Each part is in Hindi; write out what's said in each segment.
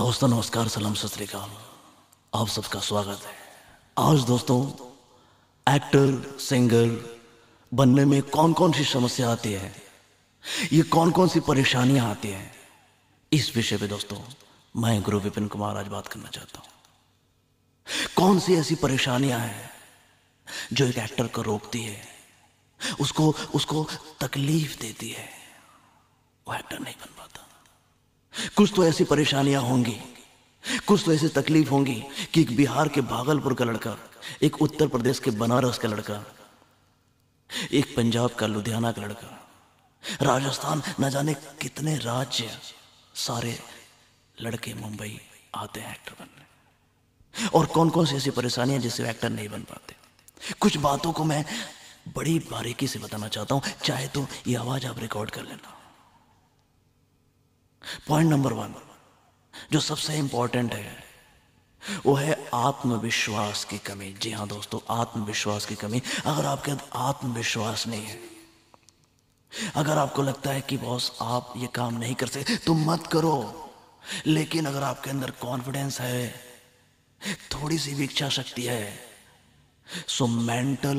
दोस्तों नमस्कार सलाम सत आप सबका स्वागत है आज दोस्तों एक्टर सिंगर बनने में कौन कौन सी समस्या आती है ये कौन कौन सी परेशानियां आती हैं इस विषय पे दोस्तों मैं गुरु विपिन कुमार आज बात करना चाहता हूं कौन सी ऐसी परेशानियां हैं जो एक एक्टर को रोकती है उसको उसको तकलीफ देती है वो एक्टर नहीं बन पाता कुछ तो ऐसी परेशानियां होंगी कुछ तो ऐसी तकलीफ होंगी कि एक बिहार के भागलपुर का लड़का एक उत्तर प्रदेश के बनारस का लड़का एक पंजाब का लुधियाना का लड़का राजस्थान न जाने कितने राज्य सारे लड़के मुंबई आते हैं एक्टर बनने और कौन कौन सी ऐसी परेशानियां जिससे एक्टर नहीं बन पाते कुछ बातों को मैं बड़ी बारीकी से बताना चाहता हूं चाहे तो ये आवाज आप रिकॉर्ड कर लेना पॉइंट नंबर वन जो सबसे इंपॉर्टेंट है वो है आत्मविश्वास की कमी जी हां दोस्तों आत्मविश्वास की कमी अगर आपके अंदर आत्मविश्वास नहीं है अगर आपको लगता है कि बॉस आप ये काम नहीं कर सकते तो मत करो लेकिन अगर आपके अंदर कॉन्फिडेंस है थोड़ी सी भी इच्छा शक्ति है सो मेंटल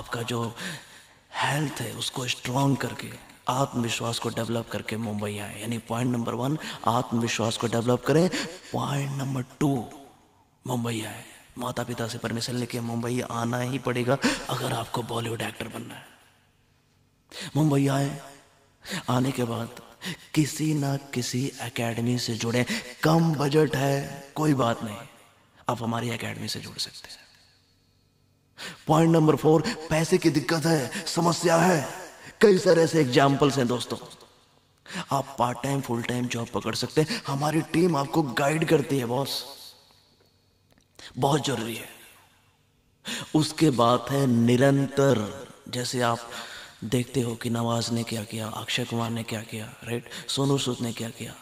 आपका जो हेल्थ है उसको स्ट्रांग करके आत्मविश्वास को डेवलप करके मुंबई आए यानी पॉइंट नंबर वन आत्मविश्वास को डेवलप करें पॉइंट नंबर टू मुंबई आए माता पिता से परमिशन लेके मुंबई आना ही पड़ेगा अगर आपको बॉलीवुड एक्टर बनना है मुंबई आए आने के बाद किसी ना किसी एकेडमी से जुड़े कम बजट है कोई बात नहीं आप हमारी एकेडमी से जुड़ सकते हैं पॉइंट नंबर फोर पैसे की दिक्कत है समस्या है कई सारे ऐसे एग्जाम्पल्स हैं दोस्तों आप part time full time job पकड़ सकते हैं हमारी टीम आपको गाइड करती है बॉस बहुत जरूरी है उसके बाद है निरंतर जैसे आप देखते हो कि नवाज ने क्या किया अक्षय कुमार ने क्या किया राइट सोनू सूद ने क्या किया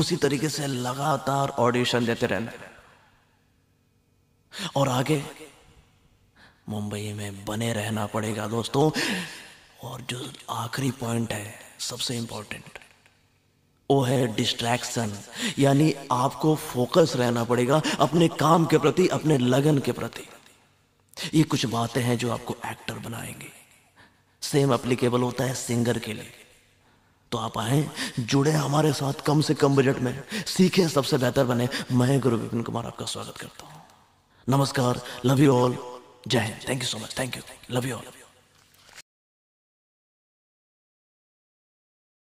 उसी तरीके से लगातार ऑडिशन देते रहना और आगे मुंबई में बने रहना पड़ेगा दोस्तों और जो आखिरी पॉइंट है सबसे इंपॉर्टेंट वो है डिस्ट्रैक्शन यानी आपको फोकस रहना पड़ेगा अपने काम के प्रति अपने लगन के प्रति ये कुछ बातें हैं जो आपको एक्टर बनाएंगे सेम अप्लीकेबल होता है सिंगर के लिए तो आप आए जुड़े हमारे साथ कम से कम बजट में सीखें सबसे बेहतर बने मैं गुरु विपिन कुमार आपका स्वागत करता हूं नमस्कार लव यू ऑल जय Hind thank you so much thank you love you all